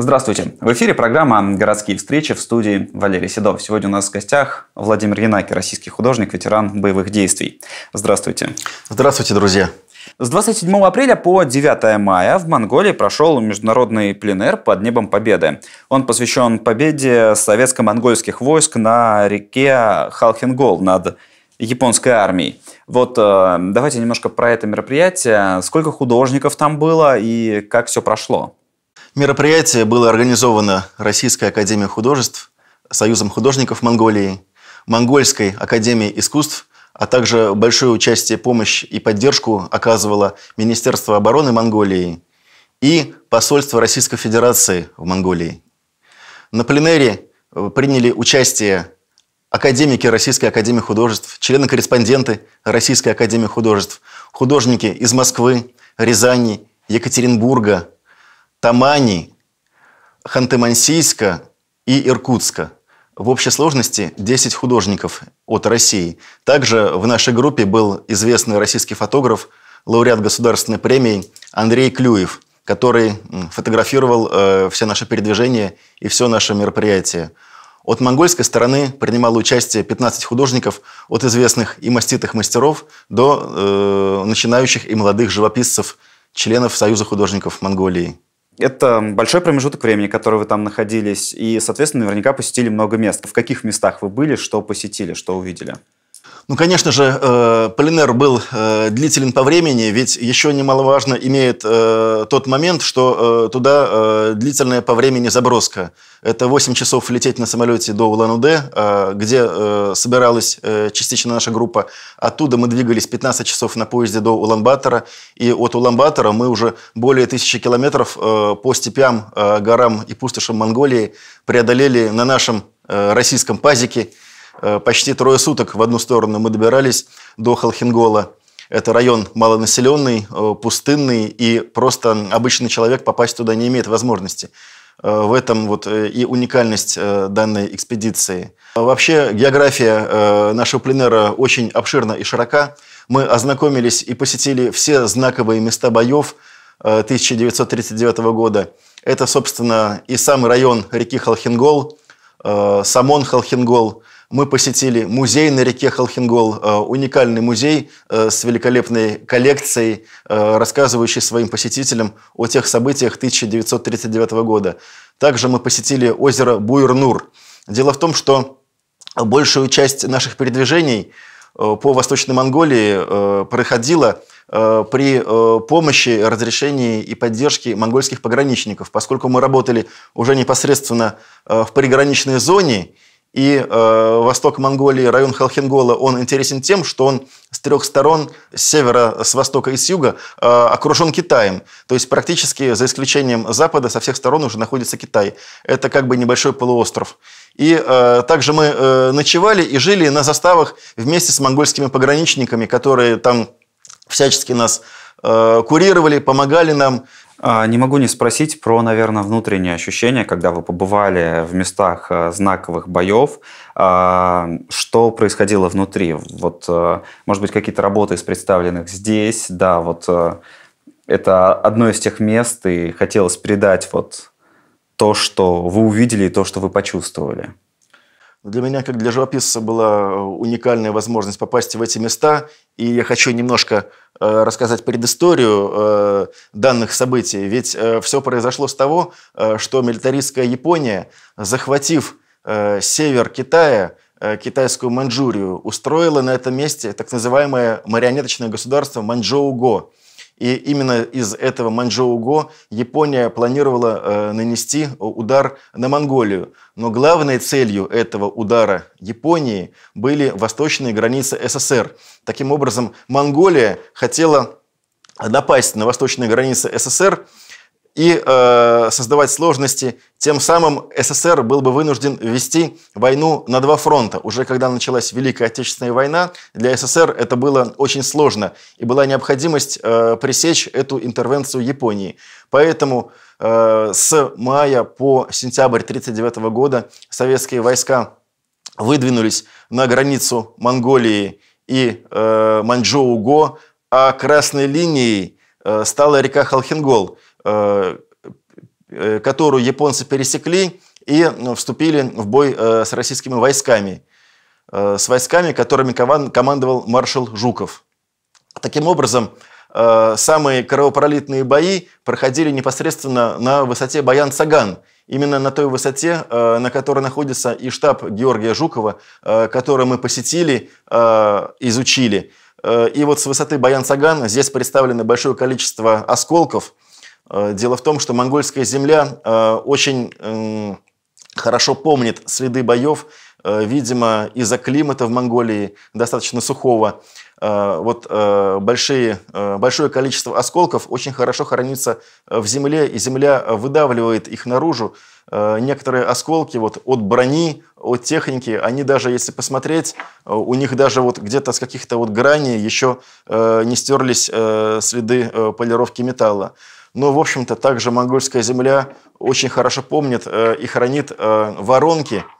Здравствуйте. В эфире программа «Городские встречи» в студии Валерий Седов. Сегодня у нас в гостях Владимир Янаки, российский художник, ветеран боевых действий. Здравствуйте. Здравствуйте, друзья. С 27 апреля по 9 мая в Монголии прошел международный пленэр под небом Победы. Он посвящен победе советско-монгольских войск на реке Халхингол над японской армией. Вот э, давайте немножко про это мероприятие. Сколько художников там было и как все прошло? Мероприятие было организовано Российской академией художеств, Союзом художников Монголии, Монгольской академией искусств, а также большое участие, помощь и поддержку оказывало Министерство обороны Монголии и посольство Российской Федерации в Монголии. На пленэре э, приняли участие академики Российской Академии Художеств, члены-корреспонденты Российской Академии Художеств, художники из Москвы, Рязани, Екатеринбурга, Тамани, Ханты-Мансийска и Иркутска. В общей сложности 10 художников от России. Также в нашей группе был известный российский фотограф, лауреат государственной премии Андрей Клюев, который фотографировал э, все наши передвижения и все наше мероприятие. От монгольской стороны принимало участие 15 художников от известных и маститых мастеров до э, начинающих и молодых живописцев, членов Союза художников Монголии. Это большой промежуток времени, который вы там находились, и, соответственно, наверняка посетили много мест. В каких местах вы были, что посетили, что увидели? Ну, конечно же, э, Полинер был э, длителен по времени, ведь еще немаловажно имеет э, тот момент, что туда длительная по времени заброска. Это 8 часов лететь на самолете до Улан-Удэ, где собиралась частично наша группа. Оттуда мы двигались 15 часов на поезде до Улан-Батора, и от Улан-Батора мы уже более тысячи километров по степям, горам и пустошам Монголии преодолели на нашем российском пазике – Э, почти трое суток в одну сторону мы добирались до Холхенгола. Это район малонаселенный, э, пустынный, и просто обычный человек попасть туда не имеет возможности. Э, в этом вот и уникальность данной экспедиции. А вообще география нашего пленера очень обширна и широка. Мы ознакомились и посетили все знаковые места боев 1939 года. Это, собственно, и сам район реки Холхенгол, Самон Холхенгол – мы посетили музей на реке Холхенгол, э, уникальный музей э, с великолепной коллекцией, э, рассказывающий своим посетителям о тех событиях 1939 года. Также мы посетили озеро Буйрнур. Дело в том, что большую часть наших передвижений по Восточной Монголии проходила при помощи, разрешении и поддержке монгольских пограничников. Поскольку мы работали уже непосредственно в приграничной зоне, и э, восток Монголии, район Халхенгола, он интересен тем, что он с трех сторон, с севера, с востока и с юга, э, окружен Китаем. То есть практически, за исключением Запада, со всех сторон уже находится Китай. Это как бы небольшой полуостров. И э, также мы э, ночевали и жили на заставах вместе с монгольскими пограничниками, которые там всячески нас э, курировали, помогали нам. А, не могу не спросить про, наверное, внутренние ощущения, когда вы побывали в местах э, знаковых боев. А, что происходило внутри? Вот, э, может быть, какие-то работы из представленных здесь, да, вот э, это одно из тех мест, и хотелось передать вот то, что вы увидели и то, что вы почувствовали. Для меня, как для живописца, была э, уникальная возможность попасть в эти места. И я хочу немножко э, рассказать предысторию э, данных событий. Ведь э, все произошло с того, э, что милитаристская Япония, захватив э, север Китая, э, китайскую Маньчжурию, устроила на этом месте так называемое марионеточное государство Маньчжоуго. го и именно из этого Манчжоу-го Япония планировала э, нанести удар на Монголию. Но главной целью этого удара Японии были восточные границы СССР. Таким образом, Монголия хотела напасть на восточные границы СССР и э, создавать сложности. Тем самым СССР был бы вынужден вести войну на два фронта. Уже когда началась Великая Отечественная война, для СССР это было очень сложно, и была необходимость э, пресечь эту интервенцию Японии. Поэтому э, с мая по сентябрь 1939 года советские войска выдвинулись на границу Монголии и э, Маньчжоу-Го, а красной линией э, стала река Халхингол – Э, э, которую японцы пересекли и ну, вступили в бой э, с российскими войсками, с войсками, которыми командовал маршал Жуков. Таким образом, самые кровопролитные бои проходили непосредственно на высоте Баян-Саган, именно на той высоте, на которой находится и штаб Георгия Жукова, который мы посетили, изучили. И вот с высоты Баян-Саган здесь представлено большое количество осколков – Э, дело в том, что монгольская земля э, очень хорошо помнит следы боев, э, видимо, из-за климата в Монголии, достаточно сухого. Э, вот э, большие, э, большое количество осколков очень хорошо хранится в земле, и земля выдавливает их наружу. Некоторые осколки вот от брони, от техники, они даже, если посмотреть, у них даже вот где-то с каких-то вот граней еще не стерлись следы полировки металла. Но, в общем-то, также монгольская земля очень хорошо помнит и хранит воронки –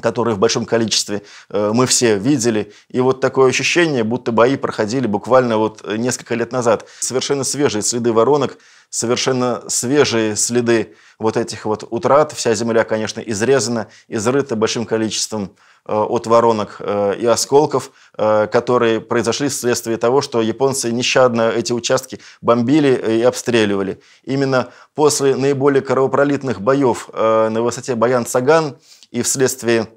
которые в большом количестве э, мы все видели. И вот такое ощущение, будто бои проходили буквально вот э, несколько лет назад. Совершенно свежие следы воронок, совершенно свежие следы вот этих вот утрат. Вся земля, конечно, изрезана, изрыта большим количеством Э, от воронок э, и осколков, э, которые произошли вследствие того, что японцы нещадно эти участки бомбили и обстреливали. Именно после наиболее кровопролитных боев на высоте Баян-Саган и вследствие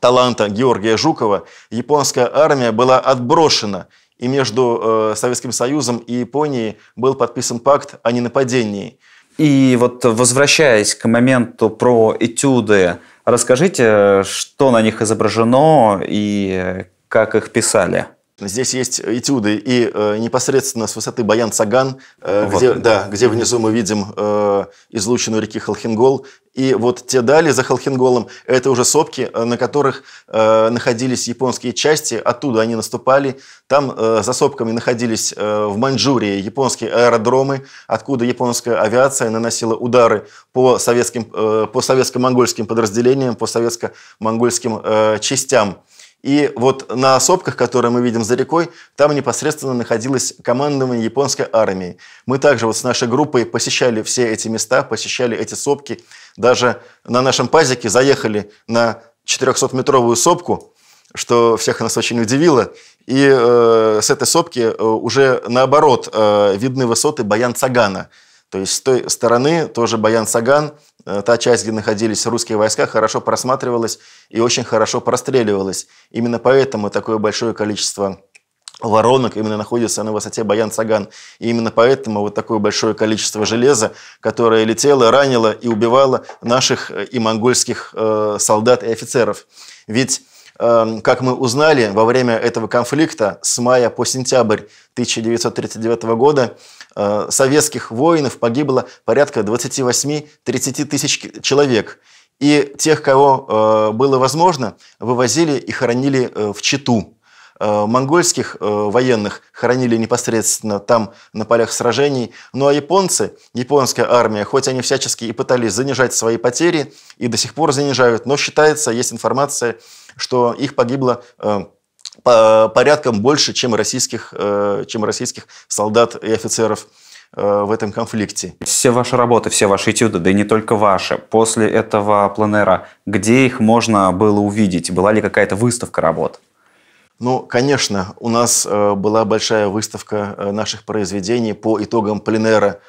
таланта Георгия Жукова японская армия была отброшена и между Советским Союзом и Японией был подписан пакт о ненападении. И вот возвращаясь к моменту про этюды Расскажите, э, что на них изображено и э, как их писали? Здесь есть этюды и э, непосредственно с высоты Баян-Цаган, э, ну, вот, где, да, где внизу мы видим э, излученную реки Холхенгол. И вот те дали за Холхенголом – это уже сопки, э, на которых э, находились японские части, оттуда они наступали. Там э, за сопками находились э, в Маньчжурии японские аэродромы, откуда японская авиация наносила удары по, советским, э, по советско-монгольским подразделениям, по советско-монгольским э, частям. И вот на сопках, которые мы видим за рекой, там непосредственно находилось командование японской армии. Мы также вот с нашей группой посещали все эти места, посещали эти сопки. Даже на нашем пазике заехали на 400-метровую сопку, что всех нас очень удивило. И э, с этой сопки э, уже наоборот э, видны высоты Баян-Цагана – то есть с той стороны тоже Баян-Саган, э, та часть, где находились русские войска, хорошо просматривалась и очень хорошо простреливалась. Именно поэтому такое большое количество воронок именно находится на высоте Баян-Саган. И именно поэтому вот такое большое количество железа, которое летело, ранило и убивало наших э, и монгольских э, солдат и офицеров. Ведь эм, как мы узнали, во время этого конфликта с мая по сентябрь 1939 года Э, советских воинов погибло порядка 28-30 тысяч человек. И тех, кого э, было возможно, вывозили и хоронили э, в Читу. монгольских военных хоронили непосредственно там, на полях сражений. Ну а японцы, японская армия, хоть они всячески и пытались занижать свои потери, и до сих пор занижают, но считается, есть информация, что их погибло порядком больше, чем российских, э, чем российских солдат и офицеров э, в этом конфликте. Все ваши работы, все ваши этюды, да и не только ваши, после этого пленера, где их можно было увидеть? Была ли какая-то выставка работ? Ну, конечно, у нас э, была большая выставка наших произведений по итогам пленера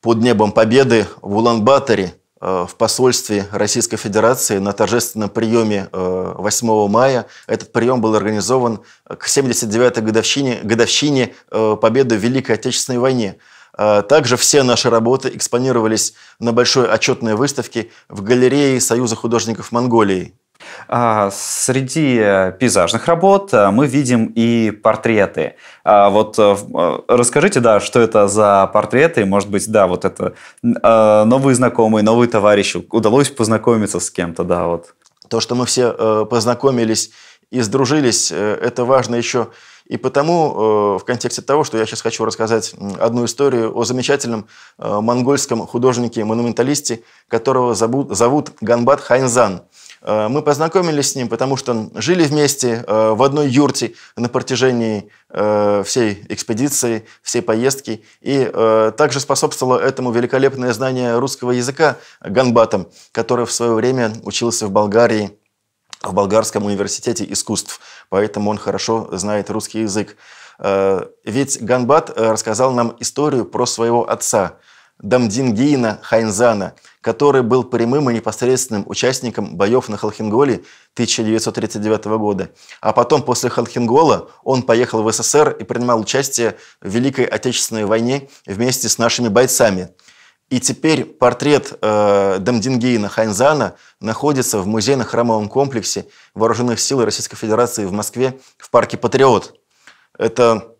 под небом Победы в Улан-Баторе. Э, в посольстве Российской Федерации на торжественном приеме 8 э, мая. Этот прием был организован к 79-й годовщине, годовщине э, победы в Великой Отечественной войне. Также все наши работы экспонировались на большой отчетной выставке в галерее Союза художников Монголии. А, среди пейзажных работ э, мы видим и портреты. А, вот э, э, расскажите, да, что это за портреты, может быть, да, вот это новые знакомые, новые товарищи, удалось познакомиться с кем-то, да, вот. То, что мы все познакомились и сдружились, это важно еще и потому, в контексте того, что я сейчас хочу рассказать одну историю о замечательном монгольском художнике-монументалисте, которого зовут, зовут Ганбат Хайнзан. Э, мы познакомились с ним, потому что жили вместе э, в одной юрте на протяжении э, всей экспедиции, всей поездки. И также способствовало этому великолепное знание русского языка Ганбатом, который в свое время учился в Болгарии в Болгарском университете искусств, поэтому он хорошо знает русский язык. Ведь Ганбат рассказал нам историю про своего отца – Дамдингина Хайнзана, который был прямым и непосредственным участником боев на Халхинголе 1939 года. А потом, после Халхингола, он поехал в СССР и принимал участие в Великой Отечественной войне вместе с нашими бойцами. И теперь портрет э, Дамдингейна Хайнзана находится в музейно-храмовом комплексе Вооруженных сил Российской Федерации в Москве в парке «Патриот». Это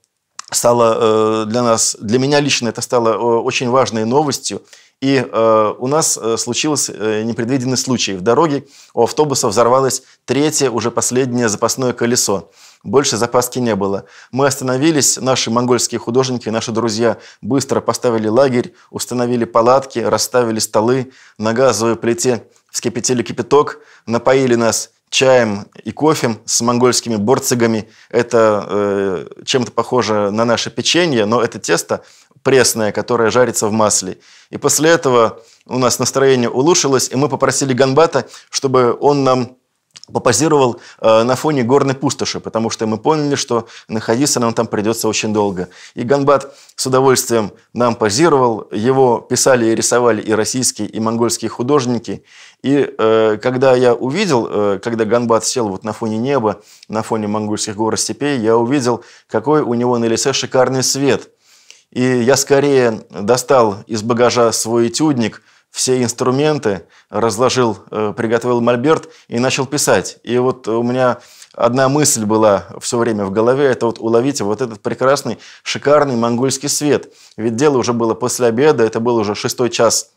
стало э, для нас, для меня лично это стало э, очень важной новостью. И э, у нас случился непредвиденный случай. В дороге у автобуса взорвалось третье, уже последнее запасное колесо. Больше запаски не было. Мы остановились, наши монгольские художники, наши друзья быстро поставили лагерь, установили палатки, расставили столы на газовой плите вскипятили кипяток, напоили нас чаем и кофе с монгольскими борцигами. Это э, чем-то похоже на наше печенье, но это тесто пресное, которое жарится в масле. И после этого у нас настроение улучшилось, и мы попросили Ганбата, чтобы он нам попозировал э, на фоне горной пустоши, потому что мы поняли, что находиться нам там придется очень долго. И Ганбат с удовольствием нам позировал, его писали и рисовали и российские, и монгольские художники. И э, когда я увидел, э, когда Ганбат сел вот на фоне неба, на фоне монгольских гор и степей, я увидел, какой у него на лице шикарный свет. И я скорее достал из багажа свой этюдник – все инструменты, разложил, э, приготовил мольберт и начал писать. И вот у меня одна мысль была все время в голове, это вот уловить вот этот прекрасный, шикарный монгольский свет. Ведь дело уже было после обеда, это был уже шестой час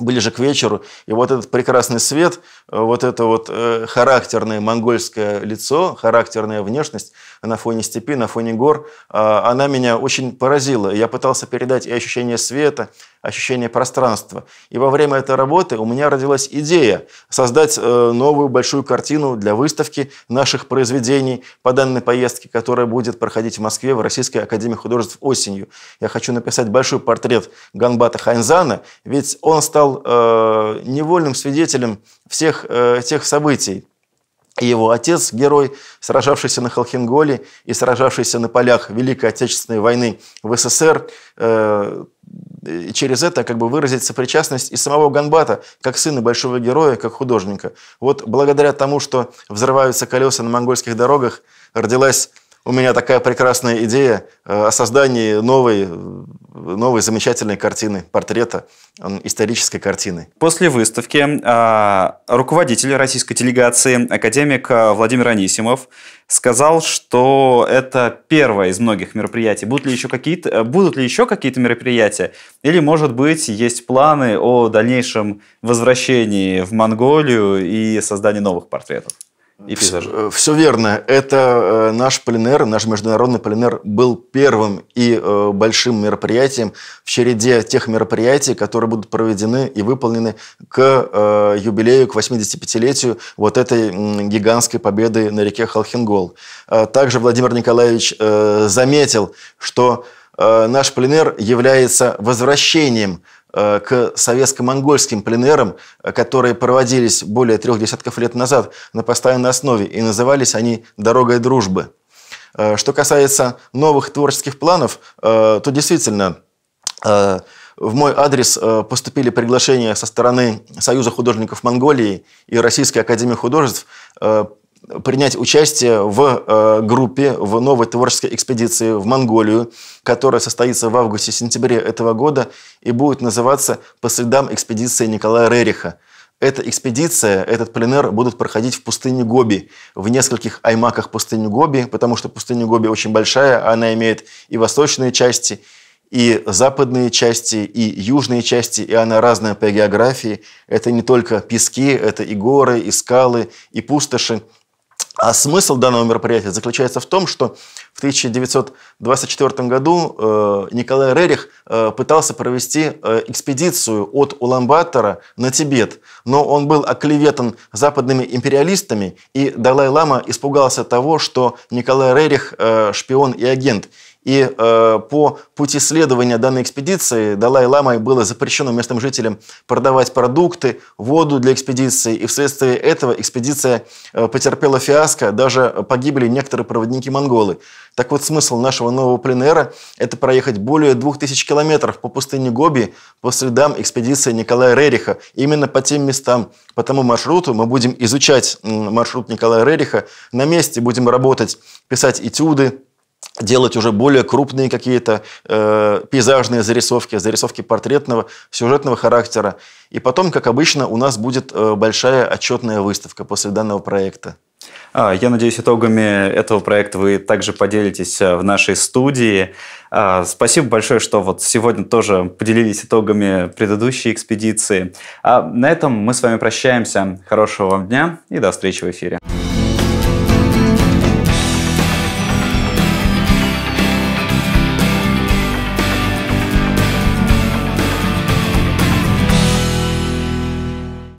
ближе к вечеру, и вот этот прекрасный свет, э, вот это вот э, характерное монгольское лицо, характерная внешность – на фоне степи, на фоне гор, а, она меня очень поразила. Я пытался передать и ощущение света, ощущение пространства. И во время этой работы у меня родилась идея создать э, новую большую картину для выставки наших произведений по данной поездке, которая будет проходить в Москве в Российской Академии Художеств осенью. Я хочу написать большой портрет Ганбата Хайнзана, ведь он стал э, невольным свидетелем всех э, тех событий, и его отец, герой, сражавшийся на Холхенголе и сражавшийся на полях Великой Отечественной войны в СССР, э, через это как бы выразить сопричастность и самого Ганбата, как сына большого героя, как художника. Вот благодаря тому, что взрываются колеса на монгольских дорогах, родилась у меня такая прекрасная идея э, о создании новой, новой замечательной картины, портрета, исторической картины. После выставки а, руководитель российской делегации, академик э, Владимир Анисимов, сказал, что это первое из многих мероприятий. Будут ли еще какие-то, э, будут ли еще какие-то мероприятия? Или, может быть, есть планы о дальнейшем возвращении в Монголию и создании новых портретов? и пейзажа. Э, Все верно. Это э, наш пленер, наш международный пленер был первым и э, большим мероприятием в череде тех мероприятий, которые будут проведены и выполнены к юбилею, к 85-летию вот этой гигантской победы на реке Халхингол. Также Владимир Николаевич заметил, что наш пленер является возвращением Э, к советско-монгольским пленерам, э, которые проводились более трех десятков лет назад на постоянной основе, и назывались они «Дорогой дружбы». Э, что касается новых творческих планов, то действительно в мой адрес поступили приглашения со стороны Союза художников Монголии и Российской академии художеств принять участие в э, группе, в новой творческой экспедиции в Монголию, которая состоится в августе-сентябре этого года и будет называться «По следам экспедиции Николая Рериха». Эта экспедиция, этот пленер будут проходить в пустыне Гоби, в нескольких аймаках пустыни Гоби, потому что пустыня Гоби очень большая, а она имеет и восточные части, и западные части, и южные части, и она разная по географии. Это не только пески, это и горы, и скалы, и пустоши. А смысл данного мероприятия заключается в том, что в 1924 году э, Николай Рерих э, пытался провести э, экспедицию от Уламбатора на Тибет, но он был оклеветан западными империалистами, и Далай-Лама испугался того, что Николай Рерих э, шпион и агент, и э, по пути следования данной экспедиции Далай-Ламой было запрещено местным жителям продавать продукты, воду для экспедиции. И вследствие этого экспедиция э, потерпела фиаско, даже погибли некоторые проводники-монголы. Так вот, смысл нашего нового пленера – это проехать более 2000 километров по пустыне Гоби по следам экспедиции Николая Рериха, именно по тем местам, по тому маршруту. Мы будем изучать маршрут Николая Рериха, на месте будем работать, писать этюды, делать уже более крупные какие-то э, пейзажные зарисовки, зарисовки портретного, сюжетного характера. И потом, как обычно, у нас будет э, большая отчетная выставка после данного проекта. А, я надеюсь, итогами этого проекта вы также поделитесь э, в нашей студии. А, спасибо большое, что вот сегодня тоже поделились итогами предыдущей экспедиции. А на этом мы с вами прощаемся. Хорошего вам дня и до встречи в эфире.